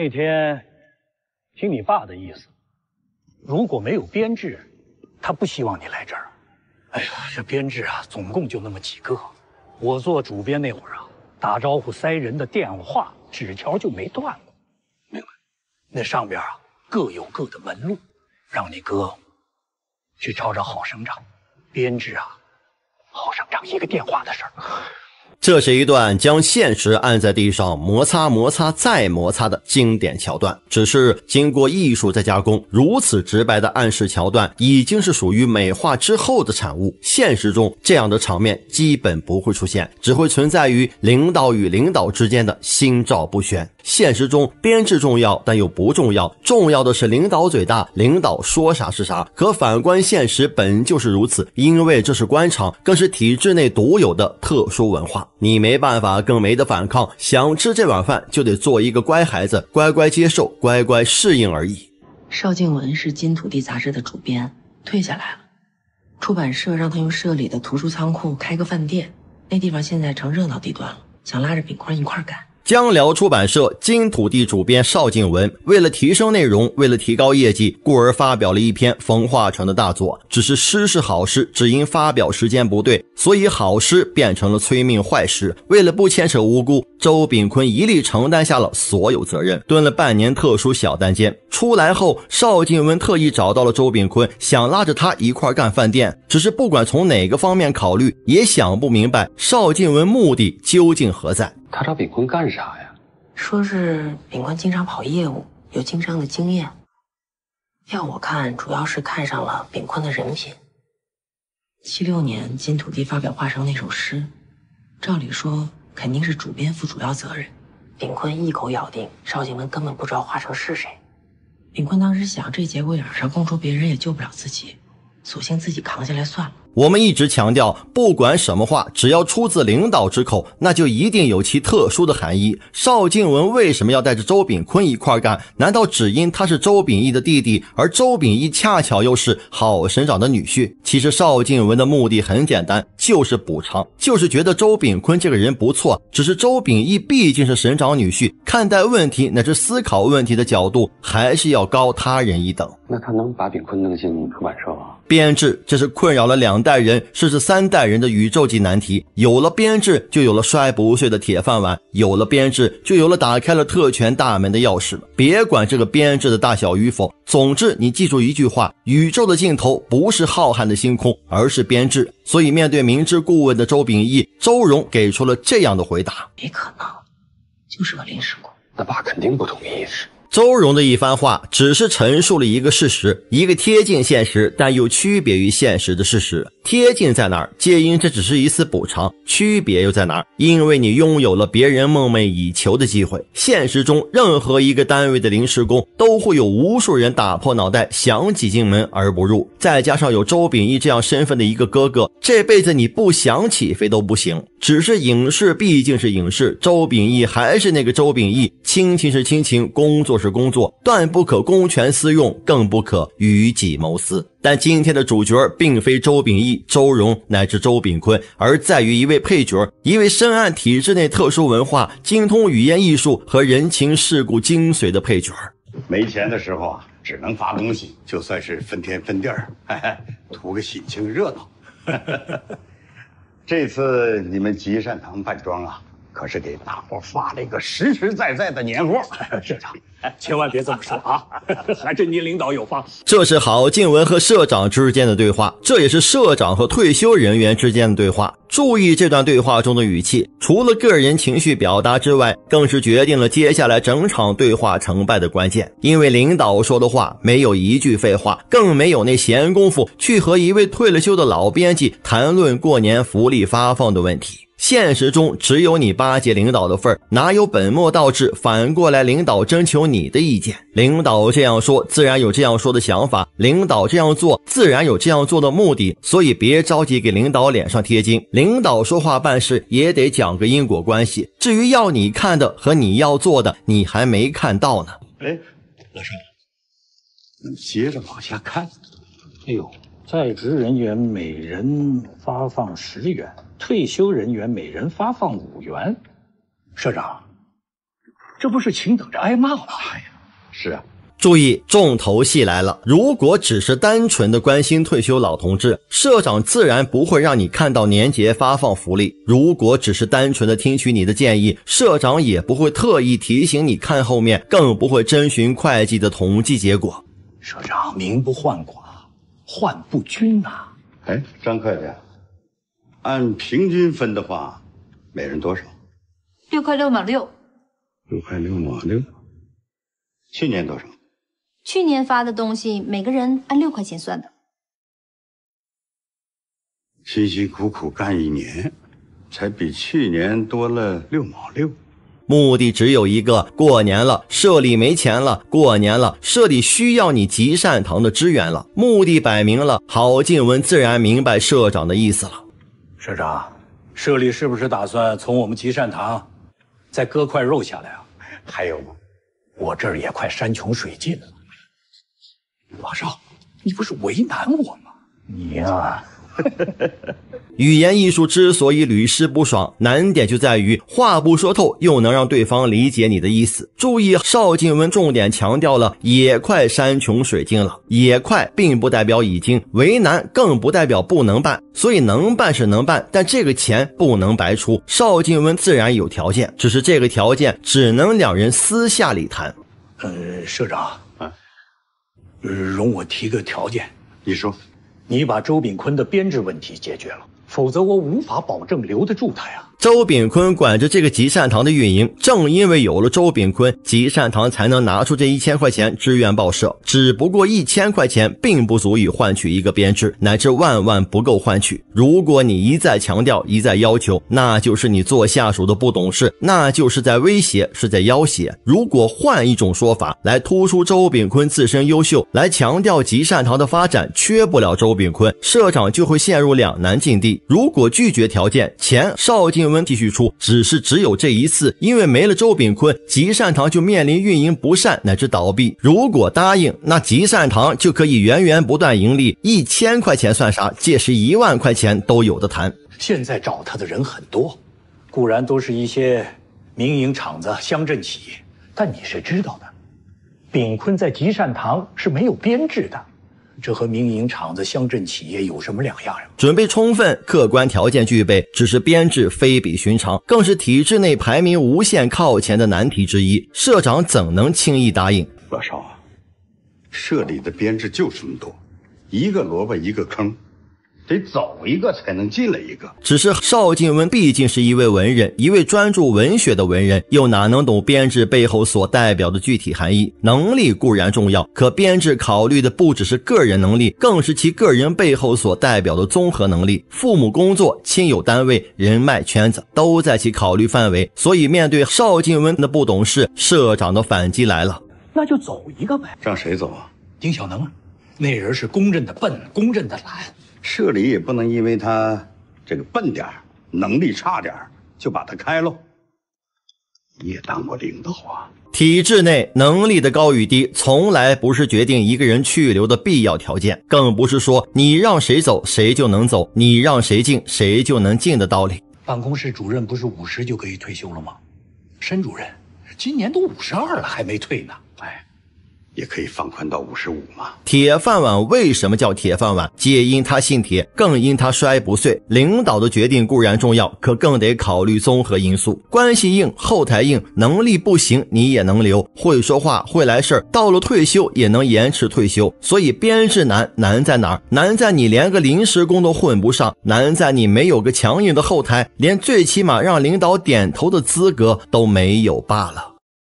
那天听你爸的意思，如果没有编制，他不希望你来这儿。哎呀，这编制啊，总共就那么几个。我做主编那会儿啊，打招呼塞人的电话、纸条就没断过。明白。那上边啊，各有各的门路，让你哥去找找郝省长。编制啊，郝省长一个电话的事儿。这是一段将现实按在地上摩擦、摩擦再摩擦的经典桥段，只是经过艺术再加工。如此直白的暗示桥段，已经是属于美化之后的产物。现实中，这样的场面基本不会出现，只会存在于领导与领导之间的心照不宣。现实中，编制重要，但又不重要，重要的是领导嘴大，领导说啥是啥。可反观现实，本就是如此，因为这是官场，更是体制内独有的特殊文化。你没办法，更没得反抗。想吃这碗饭，就得做一个乖孩子，乖乖接受，乖乖适应而已。邵静文是《金土地》杂志的主编，退下来了。出版社让他用社里的图书仓库开个饭店，那地方现在成热闹地段了。想拉着饼坤一块干。江辽出版社金土地主编邵静文为了提升内容，为了提高业绩，故而发表了一篇冯化成的大作。只是诗是好诗，只因发表时间不对，所以好诗变成了催命坏诗。为了不牵扯无辜，周炳坤一力承担下了所有责任，蹲了半年特殊小单间。出来后，邵静文特意找到了周炳坤，想拉着他一块干饭店。只是不管从哪个方面考虑，也想不明白邵静文目的究竟何在。他找秉坤干啥呀？说是秉坤经常跑业务，有经商的经验。要我看，主要是看上了秉坤的人品。七六年，《金土地》发表华生那首诗，照理说肯定是主编负主要责任。秉坤一口咬定邵景文根本不知道华成是谁。秉坤当时想，这节骨眼上供出别人也救不了自己，索性自己扛下来算了。我们一直强调，不管什么话，只要出自领导之口，那就一定有其特殊的含义。邵静文为什么要带着周炳坤一块干？难道只因他是周秉义的弟弟，而周秉义恰巧又是好省长的女婿？其实邵静文的目的很简单，就是补偿，就是觉得周炳坤这个人不错。只是周秉义毕竟是省长女婿，看待问题乃至思考问题的角度还是要高他人一等。那他能把炳坤弄进出版社吗？编制，这是困扰了两。代人甚至三代人的宇宙级难题，有了编制就有了摔不碎的铁饭碗，有了编制就有了打开了特权大门的钥匙别管这个编制的大小与否，总之你记住一句话：宇宙的尽头不是浩瀚的星空，而是编制。所以面对明知故问的周秉义，周荣给出了这样的回答：没可能，就是个临时工。那爸肯定不同意。周荣的一番话只是陈述了一个事实，一个贴近现实但又区别于现实的事实。贴近在哪儿？皆因这只是一次补偿。区别又在哪儿？因为你拥有了别人梦寐以求的机会。现实中，任何一个单位的临时工都会有无数人打破脑袋想挤进门而不入。再加上有周秉义这样身份的一个哥哥，这辈子你不想起飞都不行。只是影视毕竟是影视，周秉义还是那个周秉义，亲情是亲情，工作。是工作，断不可公权私用，更不可与己谋私。但今天的主角并非周秉义、周荣乃至周秉坤，而在于一位配角，一位深谙体制内特殊文化、精通语言艺术和人情世故精髓的配角。没钱的时候啊，只能发东西，就算是分天分地儿，图个喜庆热闹。这次你们吉善堂饭庄啊。可是给大伙发了一个实实在在的年货，社长，哎，千万别这么说啊！还是您领导有方，这是郝静文和社长之间的对话，这也是社长和退休人员之间的对话。注意这段对话中的语气，除了个人情绪表达之外，更是决定了接下来整场对话成败的关键。因为领导说的话没有一句废话，更没有那闲工夫去和一位退了休的老编辑谈论过年福利发放的问题。现实中只有你巴结领导的份儿，哪有本末倒置？反过来，领导征求你的意见。领导这样说，自然有这样说的想法；领导这样做，自然有这样做的目的。所以，别着急给领导脸上贴金。领导说话办事也得讲个因果关系。至于要你看的和你要做的，你还没看到呢。哎，老赵，接着往下看。哎呦，在职人员每人发放十元。退休人员每人发放五元，社长，这不是请等着挨骂吗？哎呀，是啊。注意，重头戏来了。如果只是单纯的关心退休老同志，社长自然不会让你看到年节发放福利；如果只是单纯的听取你的建议，社长也不会特意提醒你看后面，更不会征询会计的统计结果。社长，民不患寡，患不均呐。哎，张会计。按平均分的话，每人多少？六块六毛六。六块六毛六。去年多少？去年发的东西，每个人按六块钱算的。辛辛苦苦干一年，才比去年多了六毛六。目的只有一个：过年了，社里没钱了。过年了，社里需要你集善堂的支援了。目的摆明了，郝静文自然明白社长的意思了。社长，社里是不是打算从我们吉善堂再割块肉下来啊？还有，我这儿也快山穷水尽了。马少，你不是为难我吗？你呀。语言艺术之所以屡试不爽，难点就在于话不说透，又能让对方理解你的意思。注意，邵静文重点强调了，也快山穷水尽了，也快并不代表已经为难，更不代表不能办。所以能办是能办，但这个钱不能白出。邵静文自然有条件，只是这个条件只能两人私下里谈。呃，社长，啊，容我提个条件，你说。你把周炳坤的编制问题解决了，否则我无法保证留得住他呀。周炳坤管着这个集善堂的运营，正因为有了周炳坤，集善堂才能拿出这一千块钱支援报社。只不过一千块钱并不足以换取一个编制，乃至万万不够换取。如果你一再强调，一再要求，那就是你做下属的不懂事，那就是在威胁，是在要挟。如果换一种说法来突出周炳坤自身优秀，来强调集善堂的发展缺不了周炳坤，社长就会陷入两难境地。如果拒绝条件，钱少进。继续出，只是只有这一次，因为没了周炳坤，吉善堂就面临运营不善乃至倒闭。如果答应，那吉善堂就可以源源不断盈利。一千块钱算啥？届时一万块钱都有的谈。现在找他的人很多，固然都是一些民营厂子、乡镇企业，但你是知道的，炳坤在吉善堂是没有编制的。这和民营厂子、乡镇企业有什么两样呀？准备充分，客观条件具备，只是编制非比寻常，更是体制内排名无限靠前的难题之一。社长怎能轻易答应？老邵，社里的编制就这么多，一个萝卜一个坑。得走一个才能进来一个。只是邵静文毕竟是一位文人，一位专注文学的文人，又哪能懂编制背后所代表的具体含义？能力固然重要，可编制考虑的不只是个人能力，更是其个人背后所代表的综合能力。父母工作、亲友单位、人脉圈子都在其考虑范围。所以面对邵静文的不懂事，社长的反击来了。那就走一个呗，让谁走啊？丁小能，那人是公认的笨，公认的懒。社里也不能因为他这个笨点能力差点就把他开喽。你也当过领导啊，体制内能力的高与低从来不是决定一个人去留的必要条件，更不是说你让谁走谁就能走，你让谁进谁就能进的道理。办公室主任不是五十就可以退休了吗？申主任今年都五十二了，还没退呢。哎。也可以放宽到五十五嘛。铁饭碗为什么叫铁饭碗？皆因他姓铁，更因他摔不碎。领导的决定固然重要，可更得考虑综合因素。关系硬，后台硬，能力不行你也能留。会说话，会来事儿，到了退休也能延迟退休。所以编制难，难在哪儿？难在你连个临时工都混不上，难在你没有个强硬的后台，连最起码让领导点头的资格都没有罢了。